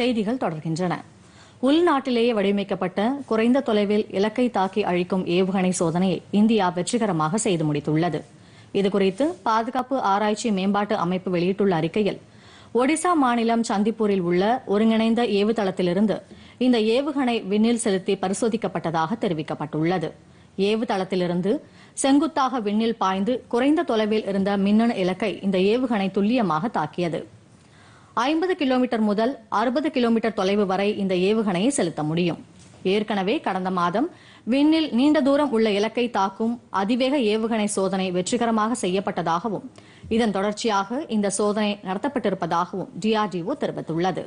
செய்திகள் தொடர்கின்றன உள்நாட்டிலேயே வடிவமைக்கப்பட்ட குறைந்த தொலைவில் இலக்கை தாக்கி அழிக்கும் ஏவுகணை சோதனையை இந்தியா வெற்றிகரமாக செய்து முடித்துள்ளது இதுகுறித்து பாதுகாப்பு ஆராய்ச்சி மேம்பாட்டு அமைப்பு வெளியிட்டுள்ள அறிக்கையில் ஒடிசா மாநிலம் சந்திப்பூரில் உள்ள ஒருங்கிணைந்த ஏவுதளத்திலிருந்து இந்த ஏவுகணை விண்ணில் செலுத்தி பரிசோதிக்கப்பட்டதாக தெரிவிக்கப்பட்டுள்ளது ஏவுதளத்திலிருந்து செங்குத்தாக விண்ணில் பாய்ந்து குறைந்த தொலைவில் இருந்த மின்னணு இலக்கை இந்த ஏவுகணை துல்லியமாக தாக்கியது ஐம்பது கிலோமீட்டர் முதல் அறுபது கிலோமீட்டர் தொலைவு வரை இந்த ஏவுகணையை செலுத்த முடியும் ஏற்கனவே கடந்த மாதம் விண்ணில் நீண்ட தூரம் உள்ள இலக்கை தாக்கும் அதிவேக ஏவுகணை சோதனை வெற்றிகரமாக செய்யப்பட்டதாகவும் இதன் தொடர்ச்சியாக இந்த சோதனை நடத்தப்பட்டிருப்பதாகவும் டிஆர்டிஓ தெரிவித்துள்ளது